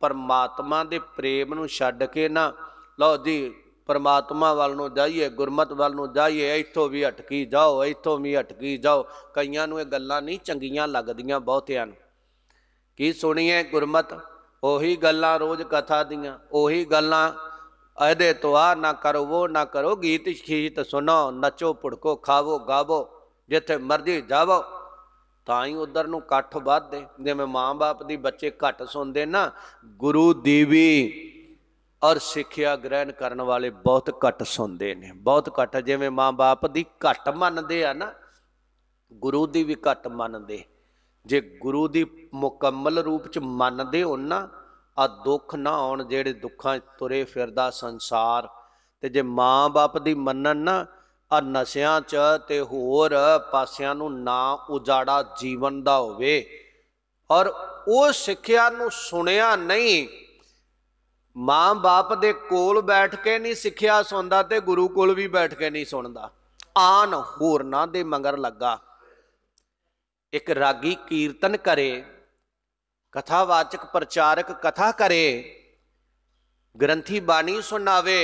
ਪਰਮਾਤਮਾ ਦੇ ਪ੍ਰੇਮ ਨੂੰ ਛੱਡ ਕੇ ਨਾ ਲਓ ਜੀ ਪਰਮਾਤਮਾ ਵੱਲ ਨੂੰ ਜਾਈਏ ਗੁਰਮਤ ਵੱਲ ਨੂੰ ਜਾਈਏ ਇੱਥੋਂ ਵੀ ਹਟਕੀ ਜਾਓ ਇੱਥੋਂ ਵੀ ਹਟਕੀ ਜਾਓ ਕਈਆਂ ਨੂੰ ਇਹ ਗੱਲਾਂ ਨਹੀਂ ਚੰਗੀਆਂ ਲੱਗਦੀਆਂ ਬਹੁਤਿਆਂ ਨੂੰ ਕੀ ਸੁਣੀਏ ਗੁਰਮਤ ਉਹੀ ਗੱਲਾਂ ਰੋਜ਼ ਕਥਾ ਦੀਆਂ ਉਹੀ ਗੱਲਾਂ ਅਹਦੇ ਤੋਂ ਆ ਨਾ ਕਰੋ ਉਹ ਨਾ ਕਰੋ ਗੀਤ ਸ਼ੀਤ ਸੁਣੋ ਨੱਚੋ ਪੁੜਕੋ ਖਾਵੋ ਗਾਵੋ ਜਿੱਥੇ ਮਰਜ਼ੀ ਜਾਵੋ ਤਾਂ ਹੀ ਉਧਰ ਨੂੰ ਇਕੱਠ ਵੱਧਦੇ ਜਿਵੇਂ ਮਾਂ-ਬਾਪ ਦੀ ਬੱਚੇ ਘੱਟ ਸੁਣਦੇ ਨਾ ਗੁਰੂ ਦੀਵੀ ਔਰ ਸਿੱਖਿਆ ਗ੍ਰਹਿਣ ਕਰਨ ਵਾਲੇ ਬਹੁਤ ਘੱਟ ਸੁਣਦੇ ਨੇ ਬਹੁਤ ਘੱਟ ਜਿਵੇਂ ਮਾਂ-ਬਾਪ ਦੀ ਘੱਟ ਮੰਨਦੇ ਆ ਨਾ ਗੁਰੂ ਦੀ ਵੀ ਘੱਟ ਮੰਨਦੇ ਜੇ ਗੁਰੂ ਦੀ ਮੁਕੰਮਲ ਰੂਪ ਚ ਮੰਨਦੇ ਹੋ ਨਾ ਆ ਦੁੱਖ ਨਾ ਆਉਣ ਜਿਹੜੇ ਦੁੱਖਾਂ ਤੁਰੇ ਫਿਰਦਾ ਸੰਸਾਰ ਤੇ ਜੇ ਮਾਂ-ਬਾਪ ਦੀ ਮੰਨਣ ਨਾ ਆ ਨਸ਼ਿਆਂ 'ਚ ਤੇ ਹੋਰ ਪਾਸਿਆਂ ਨੂੰ ਨਾ ਉਜਾੜਾ ਜੀਵਨ ਦਾ ਹੋਵੇ ਔਰ ਉਹ ਸਿੱਖਿਆ ਨੂੰ ਸੁਣਿਆ ਨਹੀਂ ਮਾਂ-ਬਾਪ ਦੇ ਕੋਲ ਬੈਠ ਕੇ ਨਹੀਂ ਸਿੱਖਿਆ ਸੁਣਦਾ ਤੇ ਗੁਰੂ ਕੋਲ ਵੀ ਬੈਠ ਕੇ ਨਹੀਂ ਸੁਣਦਾ ਆਨ ਨਾ ਦੇ ਮੰਗਰ ਲੱਗਾ ਇੱਕ ਰਾਗੀ ਕੀਰਤਨ ਕਰੇ ਕਥਾਵਾਚਕ ਪ੍ਰਚਾਰਕ ਕਥਾ ਕਰੇ ਗ੍ਰੰਥੀ ਬਾਣੀ ਸੁਣਾਵੇ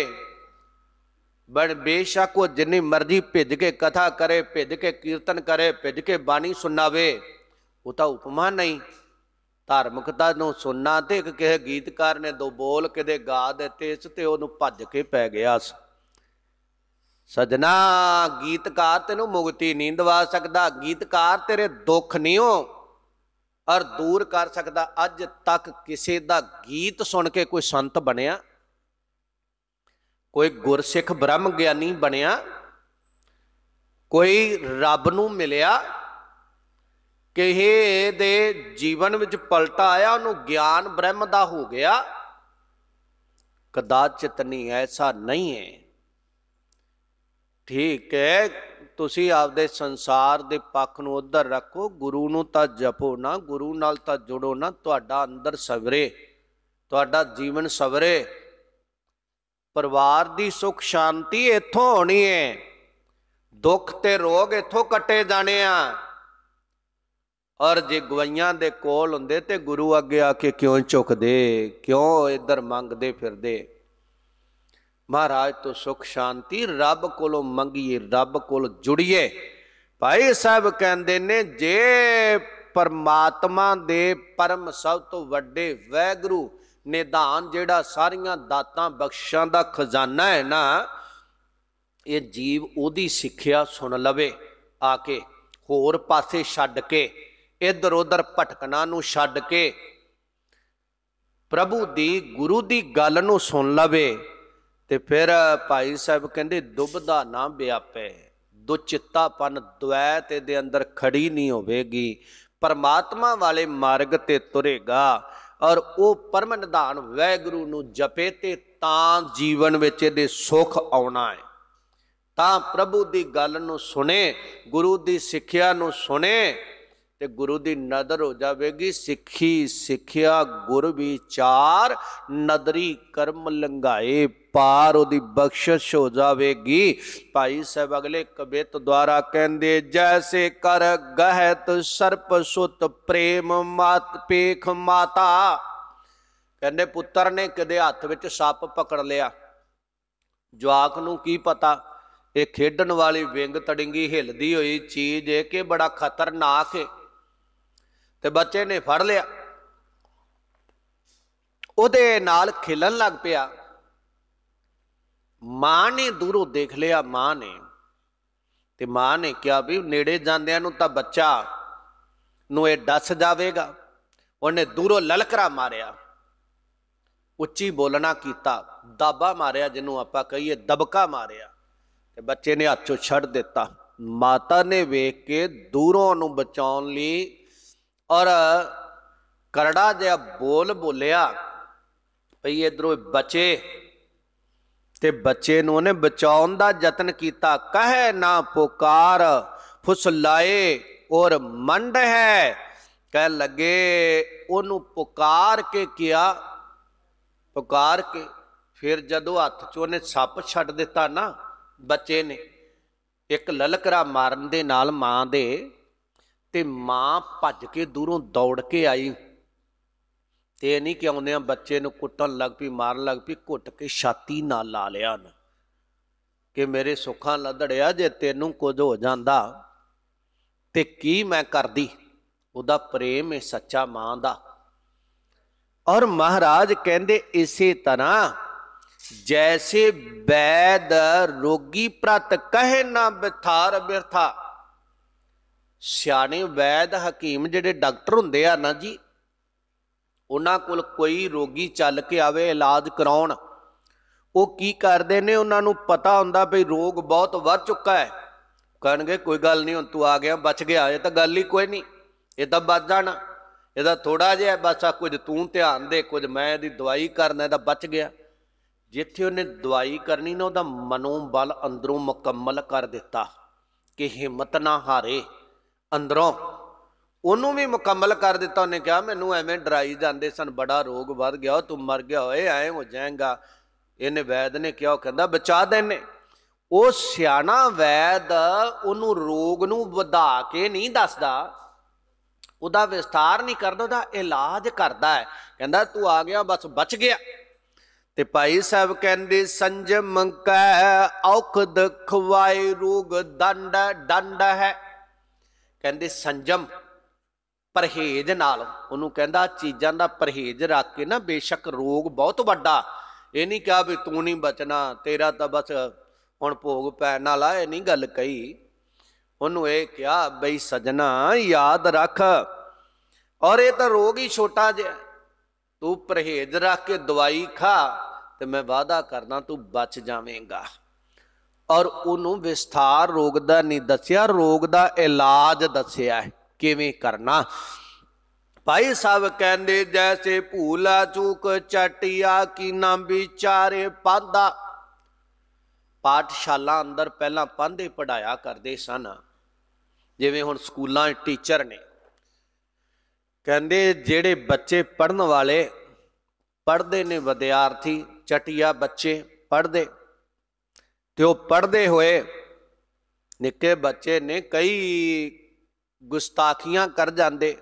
ਬੜ ਬੇਸ਼ੱਕ ਉਹ ਜਿੰਨੀ ਮਰਜ਼ੀ ਭਿੱਜ ਕੇ ਕਥਾ ਕਰੇ ਭਿੱਜ ਕੇ ਕੀਰਤਨ ਕਰੇ ਭਿੱਜ ਕੇ ਬਾਣੀ ਸੁਣਾਵੇ ਉਹ ਤਾਂ ਉਪਮਾ ਨਹੀਂ ਧਾਰਮਿਕਤਾ ਨੂੰ ਸੁਣਨਾ ਤੇ ਇੱਕ ਕਿਸੇ ਗੀਤਕਾਰ ਨੇ ਦੋ ਬੋਲ ਕਿਤੇ ਗਾ ਦਿੱਤੇ ਇਸ ਤੇ ਉਹਨੂੰ ਭੱਜ ਕੇ ਪੈ ਗਿਆ ਸਜਣਾ ਗੀਤਕਾਰ ਤੈਨੂੰ ਮੁਕਤੀ ਨਹੀਂ ਦਵਾ ਸਕਦਾ ਗੀਤਕਾਰ ਤੇਰੇ ਦੁੱਖ ਨਹੀਂ ਹੋ ਔਰ ਦੂਰ ਕਰ ਸਕਦਾ ਅੱਜ ਤੱਕ ਕਿਸੇ ਦਾ ਗੀਤ ਸੁਣ ਕੇ ਕੋਈ ਸੰਤ ਬਣਿਆ ਕੋਈ ਗੁਰਸਿੱਖ ਬ੍ਰਹਮ ਗਿਆਨੀ ਬਣਿਆ ਕੋਈ ਰੱਬ ਨੂੰ ਮਿਲਿਆ ਕਿਹੇ ਦੇ ਜੀਵਨ ਵਿੱਚ ਪਲਟਾ ਆਇਆ ਉਹਨੂੰ ਗਿਆਨ ਬ੍ਰਹਮ ਦਾ ਹੋ ਗਿਆ ਕਦਾਚਿਤ ਨਹੀਂ ਐਸਾ ਨਹੀਂ ਹੈ ਠੀਕ ਹੈ ਤੁਸੀਂ ਆਪਦੇ ਸੰਸਾਰ ਦੇ ਪੱਖ ਨੂੰ ਉਧਰ ਰੱਖੋ ਗੁਰੂ ਨੂੰ ਤਾਂ ਜਪੋ ਨਾ ਗੁਰੂ ਨਾਲ ਤਾਂ ਜੁੜੋ ਨਾ ਤੁਹਾਡਾ ਅੰਦਰ ਸਵਰੇ ਤੁਹਾਡਾ ਜੀਵਨ ਸਵਰੇ ਪਰਿਵਾਰ ਦੀ ਸੁਖ ਸ਼ਾਂਤੀ ਇੱਥੋਂ ਹੋਣੀ ਹੈ ਦੁੱਖ ਤੇ ਰੋਗ ਇੱਥੋਂ ਕੱਟੇ ਜਾਣੇ ਆ ਔਰ ਜੇ ਗਵਈਆਂ ਦੇ ਕੋਲ ਹੁੰਦੇ ਤੇ ਗੁਰੂ ਅੱਗੇ ਆ ਕੇ ਕਿਉਂ ਝੁਕਦੇ ਕਿਉਂ ਇੱਧਰ ਮੰਗਦੇ ਫਿਰਦੇ ਮਹਾਰਾਜ ਤੋਂ ਸੁਖ ਸ਼ਾਂਤੀ ਰੱਬ ਕੋਲੋਂ ਮੰਗੀਏ ਰੱਬ ਕੋਲ ਜੁੜੀਏ ਭਾਈ ਸਾਹਿਬ ਕਹਿੰਦੇ ਨੇ ਜੇ ਪਰਮਾਤਮਾ ਦੇ ਪਰਮ ਸਭ ਤੋਂ ਵੱਡੇ ਵੈਗਰੂ ਨਿਦਾਨ ਜਿਹੜਾ ਸਾਰੀਆਂ ਦਾਤਾਂ ਬਖਸ਼ਾਂ ਦਾ ਖਜ਼ਾਨਾ ਹੈ ਨਾ ਇਹ ਜੀਵ ਉਹਦੀ ਸਿੱਖਿਆ ਸੁਣ ਲਵੇ ਆ ਕੇ ਹੋਰ ਪਾਸੇ ਛੱਡ ਕੇ ਇੱਧਰ ਉੱਧਰ ਭਟਕਣਾ ਨੂੰ ਛੱਡ ਕੇ ਪ੍ਰਭੂ ਦੀ ਗੁਰੂ ਦੀ ਗੱਲ ਨੂੰ ਸੁਣ ਲਵੇ ਤੇ ਫਿਰ ਭਾਈ ਸਾਹਿਬ ਕਹਿੰਦੇ ਦੁਬਦਾ ਨਾ ਵਿਆਪੇ ਦੁਚਿੱਤਾਪਨ ਦੁਐਤ ਦੇ ਅੰਦਰ ਖੜੀ ਨਹੀਂ ਹੋਵੇਗੀ ਪਰਮਾਤਮਾ ਵਾਲੇ ਮਾਰਗ ਤੇ ਤੁਰੇਗਾ ਔਰ ਉਹ ਪਰਮ ਨਿਧਾਨ ਵੈਗੁਰੂ ਨੂੰ ਜਪੇ ਤੇ ਤਾਂ ਜੀਵਨ ਵਿੱਚ ਇਹਦੇ ਸੁਖ ਆਉਣਾ ਹੈ ਤਾਂ ਪ੍ਰਭੂ ਦੀ ਗੱਲ ਨੂੰ ਸੁਣੇ ਗੁਰੂ ਦੀ ਸਿੱਖਿਆ ਨੂੰ ਸੁਣੇ ਤੇ ਗੁਰੂ ਦੀ ਨਦਰ ਹੋ ਜਾਵੇਗੀ ਸਿੱਖੀ ਸਿੱਖਿਆ ਗੁਰ ਵਿਚਾਰ ਨਦਰੀ ਕਰਮ ਲੰਘਾਏ ਪਾਰ ਉਹਦੀ ਬਖਸ਼ਿਸ਼ ਹੋ ਜਾਵੇਗੀ ਭਾਈ ਸਾਹਿਬ ਅਗਲੇ ਕਬਿਤ ਦੁਆਰਾ ਕਹਿੰਦੇ ਜੈਸੇ ਕਰ ਗਹਿਤ ਸਰਪ ਸੁਤ ਪ੍ਰੇਮ ਮਾਤ ਪੇਖ ਮਾਤਾ ਕਹਿੰਦੇ ਪੁੱਤਰ ਨੇ ਕਦੇ ਹੱਥ ਵਿੱਚ ਸੱਪ ਪਕੜ ਲਿਆ ਜਵਾਕ ਨੂੰ ਕੀ ਪਤਾ ਇਹ ਖੇਡਣ ਵਾਲੀ ਵਿੰਗ ਤੜਿੰਗੀ ਹਿਲਦੀ ਹੋਈ ਚੀਜ਼ ਏ ਕਿ ਬੜਾ ਖਤਰਨਾਕ ਏ ਤੇ ਬੱਚੇ ਨੇ ਫੜ ਲਿਆ ਉਹਦੇ ਨਾਲ ਖੇਲਣ ਲੱਗ ਪਿਆ ਮਾਂ ਨੇ ਦੂਰੋਂ ਦੇਖ ਲਿਆ ਮਾਂ ਨੇ ਤੇ ਮਾਂ ਨੇ ਕਿਹਾ ਵੀ ਨੇੜੇ ਜਾਂਦਿਆਂ ਨੂੰ ਤਾਂ ਬੱਚਾ ਨੂੰ ਇਹ ਦੱਸ ਜਾਵੇਗਾ ਉਹਨੇ ਦੂਰੋਂ ਲਲਕਰਾ ਮਾਰਿਆ ਉੱਚੀ ਬੋਲਣਾ ਕੀਤਾ ਦਾਬਾ ਮਾਰਿਆ ਜਿਹਨੂੰ ਆਪਾਂ ਕਹੀਏ ਦਬਕਾ ਮਾਰਿਆ ਤੇ ਬੱਚੇ ਨੇ ਹੱਥੋਂ ਛੱਡ ਦਿੱਤਾ ਮਾਤਾ ਨੇ ਵੇਖ ਕੇ ਦੂਰੋਂ ਨੂੰ ਬਚਾਉਣ ਲਈ ਔਰ ਕਰੜਾ ਜਿਹਾ ਬੋਲ ਬੋਲਿਆ ਭਈ ਇਧਰੋਂ ਬਚੇ ਤੇ ਬੱਚੇ ਨੂੰ ਉਹਨੇ ਬਚਾਉਣ ਦਾ ਯਤਨ ਕੀਤਾ ਕਹੇ ਨਾ ਪੁਕਾਰ ਫੁਸਲਾਏ ਔਰ ਮੰਡ ਹੈ ਕਹਿ ਲੱਗੇ ਉਹਨੂੰ ਪੁਕਾਰ ਕੇ ਕਿਹਾ ਪੁਕਾਰ ਕੇ ਫਿਰ ਜਦੋਂ ਹੱਥ ਚ ਉਹਨੇ ਸੱਪ ਛੱਡ ਦਿੱਤਾ ਨਾ ਬੱਚੇ ਨੇ ਇੱਕ ਲਲਕਰਾ ਮਾਰਨ ਦੇ ਨਾਲ ਮਾਂ ਦੇ ਤੇ ਮਾਂ ਭੱਜ ਕੇ ਦੂਰੋਂ ਦੌੜ ਕੇ ਆਈ ਤੇ ਨਹੀਂ ਕਿ ਆਉਂਦੇ ਆ ਬੱਚੇ ਨੂੰ ਕੁੱਟਣ ਲੱਗ ਪਈ ਮਾਰਨ ਲੱਗ ਪਈ ਘੁੱਟ ਕੇ ਛਾਤੀ ਨਾਲ ਲਾ ਲਿਆ ਨਾ ਕਿ ਮੇਰੇ ਸੁੱਖਾਂ ਲੱਦੜਿਆ ਜੇ ਤੈਨੂੰ ਕੁਝ ਹੋ ਜਾਂਦਾ ਤੇ ਕੀ ਮੈਂ ਕਰਦੀ ਉਹਦਾ ਪ੍ਰੇਮ ਹੈ ਸੱਚਾ ਮਾਂ ਦਾ ਔਰ ਮਹਾਰਾਜ ਕਹਿੰਦੇ ਇਸੇ ਤਰ੍ਹਾਂ ਜੈਸੇ ਬੈਦ ਰੋਗੀ ਪ੍ਰਤ ਕਹੇ ਨਾ ਬਿਥਾਰ ਬਿਰਥਾ ਸਿਆਣੇ ਵੈਦ ਹਕੀਮ ਜਿਹੜੇ ਡਾਕਟਰ ਹੁੰਦੇ ਆ ਨਾ ਜੀ ਉਹਨਾਂ ਕੋਲ ਕੋਈ ਰੋਗੀ ਚੱਲ ਕੇ ਆਵੇ ਇਲਾਜ ਕਰਾਉਣ ਉਹ ਕੀ ਕਰਦੇ ਨੇ ਉਹਨਾਂ ਨੂੰ ਪਤਾ ਹੁੰਦਾ ਵੀ ਰੋਗ ਬਹੁਤ ਵੱਧ ਚੁੱਕਾ ਹੈ ਕਹਣਗੇ ਕੋਈ ਗੱਲ ਨਹੀਂ ਹੁਣ ਤੂੰ ਆ ਗਿਆ ਬਚ ਗਿਆ ਇਹ ਤਾਂ ਗੱਲ ਹੀ ਕੋਈ ਨਹੀਂ ਇਹ ਤਾਂ ਬਚ ਜਾਣਾ ਇਹਦਾ ਥੋੜਾ ਜਿਹਾ ਬਸ ਆ ਕੁਝ ਤੂੰ ਧਿਆਨ ਦੇ ਕੁਝ ਮੈਂ ਇਹਦੀ ਦਵਾਈ ਕਰਨਾ ਇਹਦਾ ਬਚ ਗਿਆ ਜਿੱਥੇ ਉਹਨੇ ਦਵਾਈ ਕਰਨੀ ਨਾ ਉਹਦਾ ਮਨੋਂ ਬਲ ਅੰਦਰੋਂ ਮੁਕੰਮਲ ਕਰ ਦਿੱਤਾ ਕਿ ਹਿੰਮਤ ਨਾ ਹਾਰੇ ਅੰਦਰੋਂ ਉਹਨੂੰ ਵੀ ਮੁਕੰਮਲ ਕਰ ਦਿੱਤਾ ਉਹਨੇ ਕਿਹਾ ਮੈਨੂੰ ਐਵੇਂ ਡਰਾਈ ਜਾਂਦੇ ਸਨ ਬੜਾ ਰੋਗ ਵੱਧ ਗਿਆ ਤੂੰ ਮਰ ਗਿਆ ਓਏ ਐ ਹੋ ਜਾਏਗਾ ਇਹਨੇ ਵੈਦ ਨੇ ਕਿਹਾ ਕਹਿੰਦਾ ਬਚਾ ਦੇਨੇ ਉਹ ਸਿਆਣਾ ਵੈਦ ਉਹਨੂੰ ਰੋਗ ਨੂੰ ਵਧਾ ਕੇ ਨਹੀਂ ਦੱਸਦਾ ਉਹਦਾ ਵਿਸਤਾਰ ਨਹੀਂ ਕਰਦਾ ਉਹਦਾ ਇਲਾਜ ਕਰਦਾ ਹੈ ਕਹਿੰਦਾ ਤੂੰ ਆ ਗਿਆ ਬਸ ਬਚ ਗਿਆ ਤੇ ਭਾਈ ਸਾਹਿਬ ਕਹਿੰਦੇ ਸੰਜਮ ਕੈ ਔਖ ਵਾਏ ਰੋਗ ਦੰਡ ਦੰਡ ਹੈ ਕਹਿੰਦੇ ਸੰਜਮ ਪਰਹੇਜ ਨਾਲ ਉਹਨੂੰ ਕਹਿੰਦਾ ਚੀਜ਼ਾਂ ਦਾ ਪਰਹੇਜ ਰੱਖ ਕੇ ਨਾ ਬੇਸ਼ੱਕ ਰੋਗ ਬਹੁਤ ਵੱਡਾ ਇਹ ਨਹੀਂ ਕਿਹਾ ਵੀ ਤੂੰ ਨਹੀਂ ਬਚਣਾ ਤੇਰਾ ਤਾਂ ਬਸ ਹੁਣ ਭੋਗ ਪੈਣ ਵਾਲਾ ਇਹ ਨਹੀਂ ਗੱਲ ਕਹੀ ਉਹਨੂੰ ਇਹ ਕਿਹਾ ਬਈ ਸਜਣਾ ਯਾਦ ਰੱਖ ਔਰ ਇਹ ਤਾਂ ਰੋਗ ਹੀ ਛੋਟਾ ਜਿਹਾ ਤੂੰ ਪਰਹੇਜ ਰੱਖ ਕੇ ਦਵਾਈ ਖਾ ਤੇ ਮੈਂ ਵਾਅਦਾ ਕਰਦਾ ਤੂੰ ਬਚ ਜਾਵੇਂਗਾ ਔਰ ਉਹਨੂੰ ਵਿਸਥਾਰ ਰੋਗ ਦਾ ਨਹੀਂ ਦੱਸਿਆ ਰੋਗ ਦਾ ਇਲਾਜ ਦੱਸਿਆ ਹੈ ਕਿਵੇਂ ਕਰਨਾ ਭਾਈ ਸਾਹਿਬ ਕਹਿੰਦੇ ਜੈਸੇ ਭੂਲਾ ਚੂਕ ਚਟਿਆ ਕੀ ਨਾ ਵਿਚਾਰੇ ਪਾਂਦਾ ਪਾਠਸ਼ਾਲਾ ਅੰਦਰ ਪਹਿਲਾਂ ਪਾਂਦੇ ਪੜਾਇਆ ਕਰਦੇ ਸਨ ਜਿਵੇਂ ਹੁਣ ਸਕੂਲਾਂ ਟੀਚਰ ਨੇ ਕਹਿੰਦੇ ਜਿਹੜੇ ਬੱਚੇ ਪੜਨ ਵਾਲੇ ਪੜਦੇ ਨੇ ਵਿਦਿਆਰਥੀ ਚਟਿਆ ਬੱਚੇ ਪੜਦੇ ਤੇ ਉਹ ਪੜਦੇ ਹੋਏ ਨਿੱਕੇ ਬੱਚੇ ਨੇ ਕਈ ਗੁਸਤਾਖੀਆਂ ਕਰ ਜਾਂਦੇ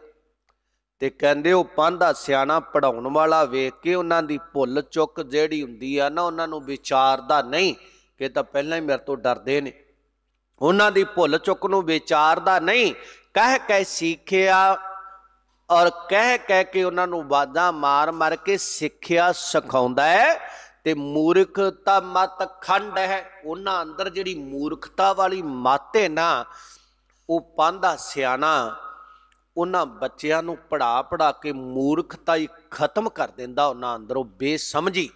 ਤੇ ਕਹਿੰਦੇ ਉਹ ਪਾਂਦਾ ਸਿਆਣਾ ਪੜਾਉਣ ਵਾਲਾ ਵੇਖ ਕੇ ਉਹਨਾਂ ਦੀ ਭੁੱਲ ਚੁੱਕ ਜਿਹੜੀ ਹੁੰਦੀ ਆ ਨਾ ਉਹਨਾਂ ਨੂੰ ਵਿਚਾਰਦਾ ਨਹੀਂ ਕਿ ਤਾਂ ਪਹਿਲਾਂ ਹੀ ਮੇਰੇ ਤੋਂ ਡਰਦੇ ਨੇ ਉਹਨਾਂ ਦੀ ਭੁੱਲ ਚੁੱਕ ਨੂੰ ਵਿਚਾਰਦਾ ਨਹੀਂ ਕਹਿ ਕਹਿ ਸਿੱਖਿਆ ਔਰ ਕਹਿ ਕਹਿ ਕੇ ਉਹਨਾਂ ਨੂੰ ਬਾਦਾਂ ਮਾਰ ਮਾਰ ਕੇ ਸਿੱਖਿਆ ਸਿਖਾਉਂਦਾ ਹੈ ਤੇ ਮੂਰਖਤਾ ਮਤ ਖੰਡ ਹੈ ਉਹਨਾਂ ਅੰਦਰ ਜਿਹੜੀ ਮੂਰਖਤਾ ਵਾਲੀ ਮਤ ਹੈ ਨਾ ਉਹ ਪਾਂਦਾ ਸਿਆਣਾ ਉਹਨਾਂ ਬੱਚਿਆਂ ਨੂੰ ਪੜਾ ਪੜਾ ਕੇ ਮੂਰਖਤਾ ਹੀ ਖਤਮ ਕਰ ਦਿੰਦਾ ਉਹਨਾਂ ਅੰਦਰੋਂ ਬੇਸਮਝੀ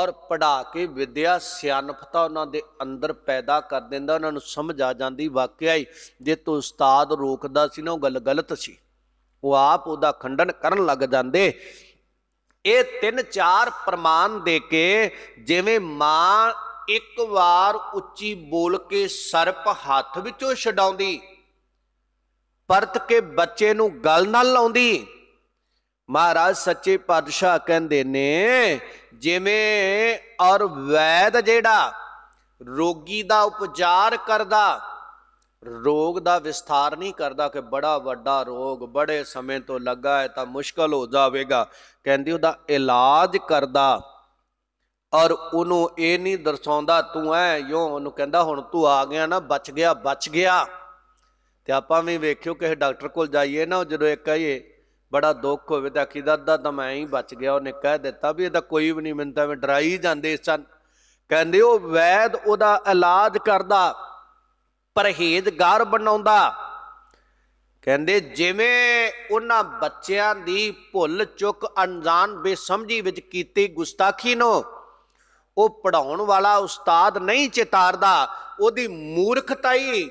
ਔਰ ਪੜਾ ਕੇ ਵਿਦਿਆ ਸਿਆਣਪਤਾ ਉਹਨਾਂ ਦੇ ਅੰਦਰ ਪੈਦਾ ਕਰ ਦਿੰਦਾ ਉਹਨਾਂ ਨੂੰ ਸਮਝ ਆ ਜਾਂਦੀ ਵਾਕਿਆ ਹੀ ਜੇ ਤੋ ਉਸਤਾਦ ਰੋਕਦਾ ਸੀ ਨਾ ਉਹ ਗੱਲ ਗਲਤ ਸੀ ਉਹ ਆਪ ਉਹਦਾ ਖੰਡਨ ਕਰਨ ਲੱਗ ਜਾਂਦੇ ਇਹ ਤਿੰਨ ਚਾਰ ਪ੍ਰਮਾਨ ਦੇ ਕੇ ਜਿਵੇਂ ਮਾਂ ਇੱਕ ਵਾਰ ਉੱਚੀ ਬੋਲ ਕੇ ਸਰਪ ਹੱਥ ਵਿੱਚੋਂ ਛਡਾਉਂਦੀ ਪਰਤ ਕੇ ਬੱਚੇ ਨੂੰ ਗਲ ਨਾਲ ਲਾਉਂਦੀ ਮਹਾਰਾਜ ਸੱਚੇ ਪਾਤਸ਼ਾਹ ਕਹਿੰਦੇ ਨੇ ਜਿਵੇਂ ਔਰ ਵੈਦ ਜਿਹੜਾ ਰੋਗੀ ਦਾ ਉਪਚਾਰ ਕਰਦਾ ਰੋਗ ਦਾ ਵਿਸਥਾਰ ਨਹੀਂ ਕਰਦਾ ਕਿ ਬੜਾ ਵੱਡਾ ਰੋਗ ਬੜੇ ਸਮੇਂ ਤੋਂ ਲੱਗਾ ਹੈ ਤਾਂ ਮੁਸ਼ਕਲ ਹੋ ਜਾਵੇਗਾ ਕਹਿੰਦੀ ਉਹਦਾ ਇਲਾਜ ਕਰਦਾ ਔਰ ਉਹਨੂੰ ਇਹ ਨਹੀਂ ਦਰਸਾਉਂਦਾ ਤੂੰ ਐ ਯੋ ਉਹਨੂੰ ਕਹਿੰਦਾ ਹੁਣ ਤੂੰ ਆ ਗਿਆ ਨਾ ਬਚ ਗਿਆ ਬਚ ਗਿਆ ਤੇ ਆਪਾਂ ਵੀ ਵੇਖਿਓ ਕਿਸੇ ਡਾਕਟਰ ਕੋਲ ਜਾਈਏ ਨਾ ਜਦੋਂ ਇੱਕ ਆਈਏ ਬੜਾ ਦੁੱਖ ਹੋਵੇ ਤਾਂ ਅਕੀਦਾ ਦਾ ਤਾਂ ਮੈਂ ਹੀ ਬਚ ਗਿਆ ਉਹਨੇ ਕਹਿ ਦਿੱਤਾ ਵੀ ਇਹਦਾ ਕੋਈ ਵੀ ਨਹੀਂ ਮਿੰਤਾ ਮੈਂ ਡਰਾਈ ਜਾਂਦੇ ਸਨ ਕਹਿੰਦੇ ਉਹ ਵੈਦ ਉਹਦਾ ਇਲਾਜ ਕਰਦਾ ਪਰਹੇਜ਼ਗਾਰ ਬਣਾਉਂਦਾ ਕਹਿੰਦੇ ਜਿਵੇਂ ਉਹਨਾਂ ਬੱਚਿਆਂ ਦੀ ਭੁੱਲ ਚੁੱਕ ਅਣਜਾਣ ਬੇਸਮਝੀ ਵਿੱਚ ਕੀਤੀ ਗੁਸਤਾਖੀ ਨੂੰ ਉਹ ਪੜਾਉਣ ਵਾਲਾ ਉਸਤਾਦ ਨਹੀਂ ਚਿਤਾਰਦਾ ਉਹਦੀ ਮੂਰਖਤਾ ਹੀ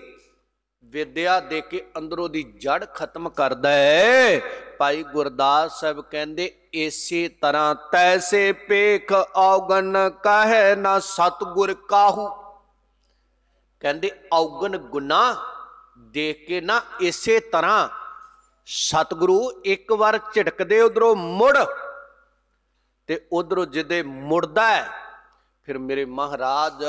ਵਿਦਿਆ ਦੇ ਕੇ ਅੰਦਰੋਂ ਦੀ ਜੜ ਖਤਮ ਕਰਦਾ ਹੈ ਭਾਈ ਗੁਰਦਾਸ ਸਾਹਿਬ ਕਹਿੰਦੇ ਇਸੇ ਤਰ੍ਹਾਂ ਤੈਸੇ ਪੇਖ ਔਗਨ ਕਹੈ ਨਾ ਸਤਗੁਰ ਕਾਹੂ ਕਹਿੰਦੇ ਔਗਣ ਗੁਨਾਹ ਦੇਖ ਕੇ ਨਾ ਇਸੇ ਤਰ੍ਹਾਂ ਸਤਿਗੁਰੂ ਇੱਕ ਵਾਰ ਝਟਕਦੇ ਉਧਰੋਂ ਮੁੜ ਤੇ ਉਧਰੋਂ ਜਿੱਦੇ ਮੁੜਦਾ ਹੈ ਫਿਰ ਮੇਰੇ ਮਹਾਰਾਜ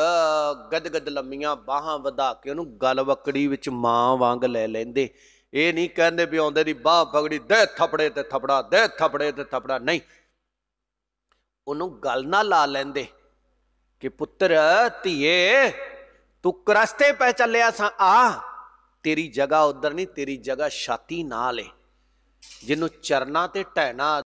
ਗਦਗਦ ਲੰਮੀਆਂ ਬਾਹਾਂ ਵਧਾ ਕੇ ਉਹਨੂੰ ਗਲ ਵਕੜੀ ਵਿੱਚ ਮਾਂ ਵਾਂਗ ਲੈ ਲੈਂਦੇ ਇਹ ਨਹੀਂ ਕਹਿੰਦੇ ਵੀ ਆਉਂਦੇ ਦੀ ਬਾਹ ਫਗੜੀ ਦੇ ਥਪੜੇ ਤੇ ਥਪੜਾ ਦੇ ਥਪੜੇ ਤੇ ਥਪੜਾ ਨਹੀਂ ਉਹਨੂੰ ਗਲ ਨਾ ਲਾ ਲੈਂਦੇ ਕਿ ਪੁੱਤਰ ਧੀਏ ਤੂੰ ਕਰਸਤੇ ਪੈ ਚੱਲਿਆ ਸਾਂ ਆ ਤੇਰੀ ਜਗ੍ਹਾ ਉਧਰ ਨਹੀਂ ਤੇਰੀ ਜਗ੍ਹਾ ਛਾਤੀ ਨਾਲ ਏ ਜਿਹਨੂੰ ਚਰਨਾ ਤੇ ਟਹਿਣਾ